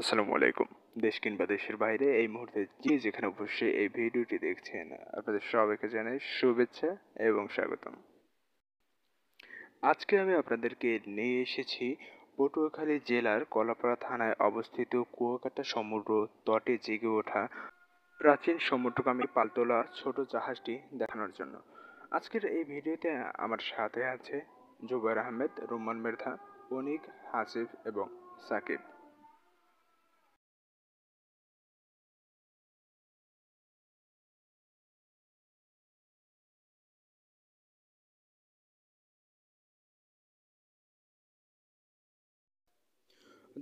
আসসালামু আলাইকুম দেশ কিংবা দেশের বাইরে এই মুহূর্তে যে যেখানে অবশ্যই এই ভিডিওটি দেখছেন আপনাদের সবাইকে জানাই শুভেচ্ছা এবং স্বাগতম আজকে আমি আপনাদেরকে নিয়ে এসেছি পটুয়াখালী জেলার কলাপাড়া থানায় অবস্থিত কুয়াকাটা সমুদ্র তটে জেগে ওঠা প্রাচীন সমুদ্রগামী পালতোলা ছোট জাহাজটি দেখানোর জন্য আজকের এই ভিডিওতে আমার সাথে আছে জুবাইর আহমেদ রোমান মেধা অনিক হাসিফ এবং সাকিব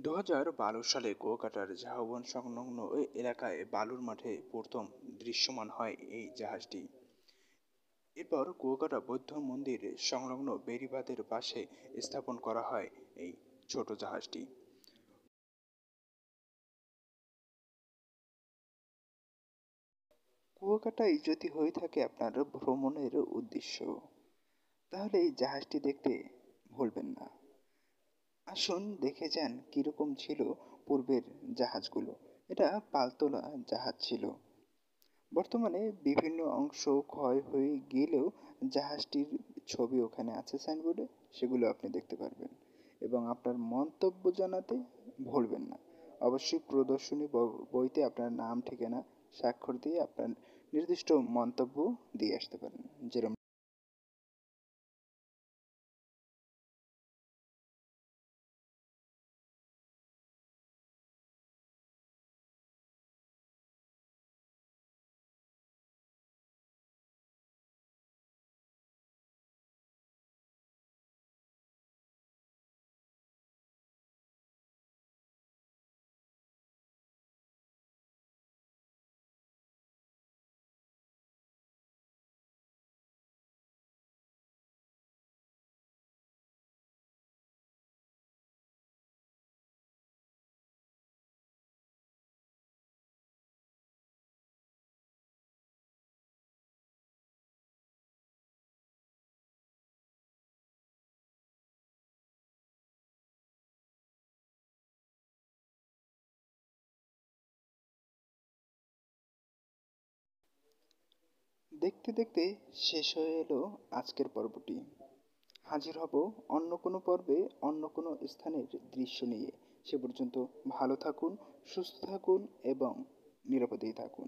দু সালে কুয়াকাটার ঝাউবন সংলগ্ন ওই এলাকায় বালুর মাঠে প্রথম দৃশ্যমান হয় এই জাহাজটি এরপর কুয়াকাটা বৌদ্ধ মন্দির সংলগ্ন বেরিবাদের পাশে স্থাপন করা হয় এই ছোট জাহাজটি কুয়াকাটাই যদি হয়ে থাকে আপনার ভ্রমণের উদ্দেশ্য তাহলে এই জাহাজটি দেখতে ভুলবেন না আসুন দেখে যান কীরকম ছিল পূর্বের জাহাজগুলো এটা পালতোলা জাহাজ ছিল বর্তমানে বিভিন্ন অংশ ক্ষয় হয়ে গেলেও জাহাজটির ছবি ওখানে আছে সাইনবোর্ডে সেগুলো আপনি দেখতে পারবেন এবং আপনার মন্তব্য জানাতে ভুলবেন না অবশ্যই প্রদর্শনী বইতে আপনার নাম ঠিকানা স্বাক্ষর দিয়ে আপনার নির্দিষ্ট মন্তব্য দিয়ে আসতে পারেন যেরকম দেখতে দেখতে শেষ হয়ে এলো আজকের পর্বটি হাজির হব অন্য কোনো পর্বে অন্য কোনো স্থানের দৃশ্য নিয়ে সে পর্যন্ত ভালো থাকুন সুস্থ থাকুন এবং নিরাপদেই থাকুন